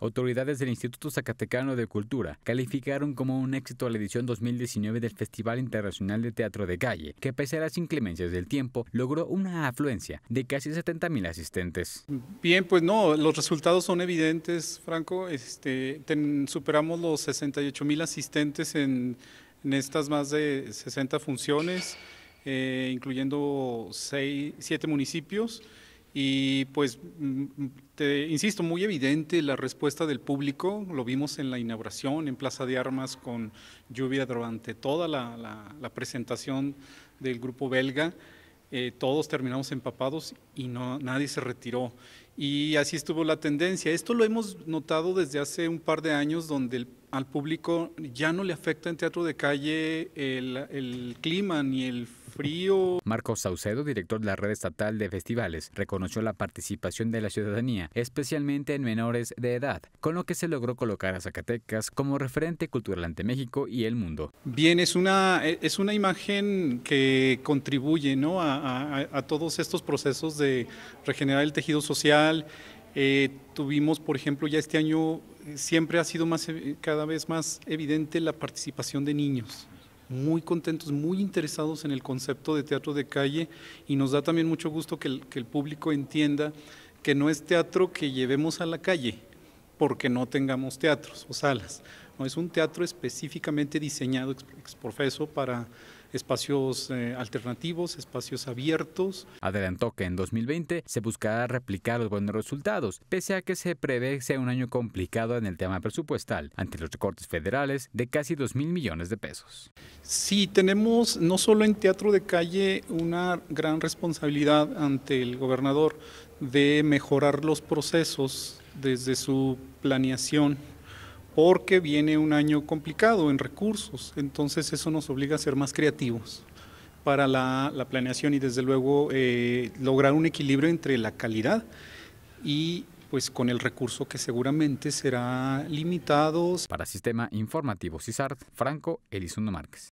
Autoridades del Instituto Zacatecano de Cultura calificaron como un éxito la edición 2019 del Festival Internacional de Teatro de Calle, que pese a las inclemencias del tiempo, logró una afluencia de casi 70.000 asistentes. Bien, pues no, los resultados son evidentes, Franco. Este, superamos los 68.000 asistentes en, estas más de 60 funciones, eh, incluyendo 6, 7 municipios. Y pues, mm, te insisto, muy evidente la respuesta del público, lo vimos en la inauguración en Plaza de Armas con lluvia durante toda la, presentación del grupo belga, eh, todos terminamos empapados y no, nadie se retiró. Y así estuvo la tendencia. Esto lo hemos notado desde hace un par de años donde al público ya no le afecta en teatro de calle el, el clima ni el Marcos Saucedo, director de la red estatal de festivales, reconoció la participación de la ciudadanía, especialmente en menores de edad, con lo que se logró colocar a Zacatecas como referente cultural ante México y el mundo. Bien, es una, e, es una imagen que contribuye ¿no? a, todos estos procesos de regenerar el tejido social. Eh, tuvimos, por ejemplo, ya este año eh, siempre ha sido más, cada vez más evidente la participación de niños muy contentos, muy interesados en el concepto de teatro de calle y nos da también mucho gusto que el, público entienda que no es teatro que llevemos a la calle, porque no tengamos teatros o salas. No, es un teatro específicamente diseñado ex para espacios eh, alternativos, espacios abiertos. Adelantó que en 2020 se buscará replicar los buenos resultados, pese a que se prevé sea un año complicado en el tema presupuestal, ante los recortes federales de casi 2 mil millones de pesos. Sí, tenemos no solo en teatro de calle una gran responsabilidad ante el gobernador, de mejorar los procesos desde su planeación, porque viene un año complicado en recursos, entonces eso nos obliga a ser más creativos para la, planeación y desde luego eh, lograr un equilibrio entre la calidad y pues con el recurso que seguramente será limitado. Para Sistema Informativo CISART, Franco Elizondo Márquez.